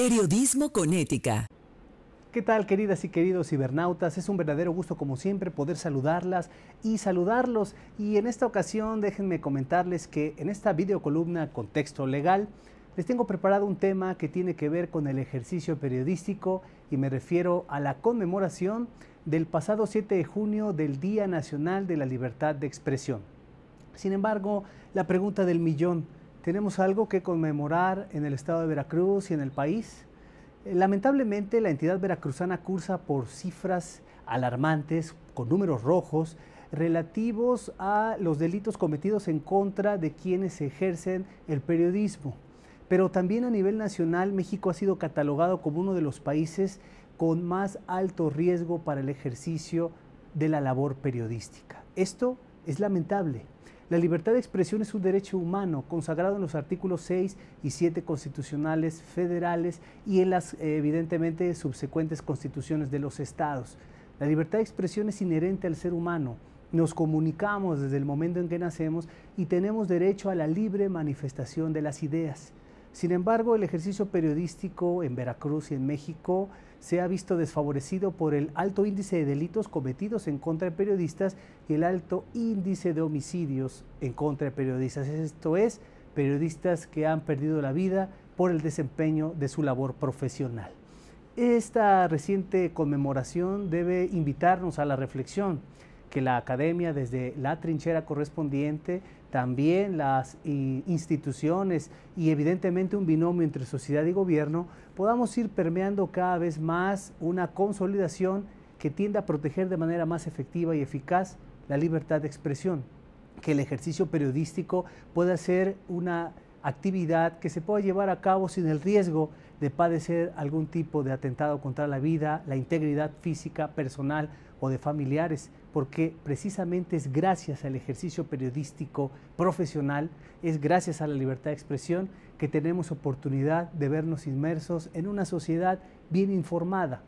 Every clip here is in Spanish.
Periodismo con ética. ¿Qué tal queridas y queridos cibernautas? Es un verdadero gusto como siempre poder saludarlas y saludarlos. Y en esta ocasión déjenme comentarles que en esta videocolumna Contexto Legal les tengo preparado un tema que tiene que ver con el ejercicio periodístico y me refiero a la conmemoración del pasado 7 de junio del Día Nacional de la Libertad de Expresión. Sin embargo, la pregunta del millón tenemos algo que conmemorar en el estado de Veracruz y en el país. Eh, lamentablemente, la entidad veracruzana cursa por cifras alarmantes, con números rojos, relativos a los delitos cometidos en contra de quienes ejercen el periodismo. Pero también a nivel nacional, México ha sido catalogado como uno de los países con más alto riesgo para el ejercicio de la labor periodística. Esto es lamentable. La libertad de expresión es un derecho humano consagrado en los artículos 6 y 7 constitucionales federales y en las eh, evidentemente subsecuentes constituciones de los estados. La libertad de expresión es inherente al ser humano. Nos comunicamos desde el momento en que nacemos y tenemos derecho a la libre manifestación de las ideas. Sin embargo, el ejercicio periodístico en Veracruz y en México se ha visto desfavorecido por el alto índice de delitos cometidos en contra de periodistas y el alto índice de homicidios en contra de periodistas. Esto es, periodistas que han perdido la vida por el desempeño de su labor profesional. Esta reciente conmemoración debe invitarnos a la reflexión que la academia desde la trinchera correspondiente, también las eh, instituciones y evidentemente un binomio entre sociedad y gobierno, podamos ir permeando cada vez más una consolidación que tienda a proteger de manera más efectiva y eficaz la libertad de expresión, que el ejercicio periodístico pueda ser una actividad que se pueda llevar a cabo sin el riesgo de padecer algún tipo de atentado contra la vida, la integridad física, personal o de familiares, porque precisamente es gracias al ejercicio periodístico profesional, es gracias a la libertad de expresión que tenemos oportunidad de vernos inmersos en una sociedad bien informada,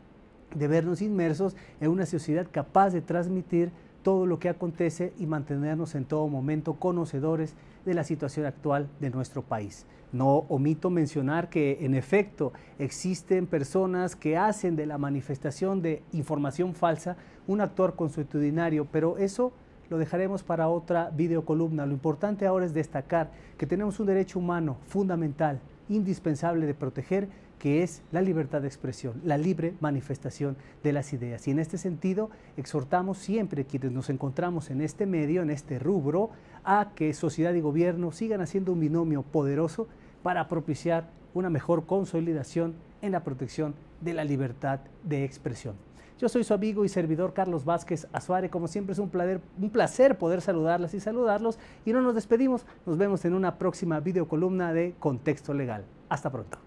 de vernos inmersos en una sociedad capaz de transmitir todo lo que acontece y mantenernos en todo momento conocedores de la situación actual de nuestro país. No omito mencionar que en efecto existen personas que hacen de la manifestación de información falsa un actor consuetudinario, pero eso lo dejaremos para otra videocolumna. Lo importante ahora es destacar que tenemos un derecho humano fundamental indispensable de proteger, que es la libertad de expresión, la libre manifestación de las ideas. Y en este sentido, exhortamos siempre quienes nos encontramos en este medio, en este rubro, a que sociedad y gobierno sigan haciendo un binomio poderoso para propiciar una mejor consolidación en la protección de la libertad de expresión. Yo soy su amigo y servidor Carlos Vázquez Azuare. Como siempre es un placer, un placer poder saludarlas y saludarlos. Y no nos despedimos. Nos vemos en una próxima videocolumna de Contexto Legal. Hasta pronto.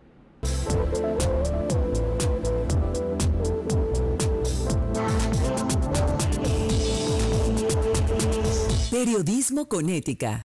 Periodismo con ética.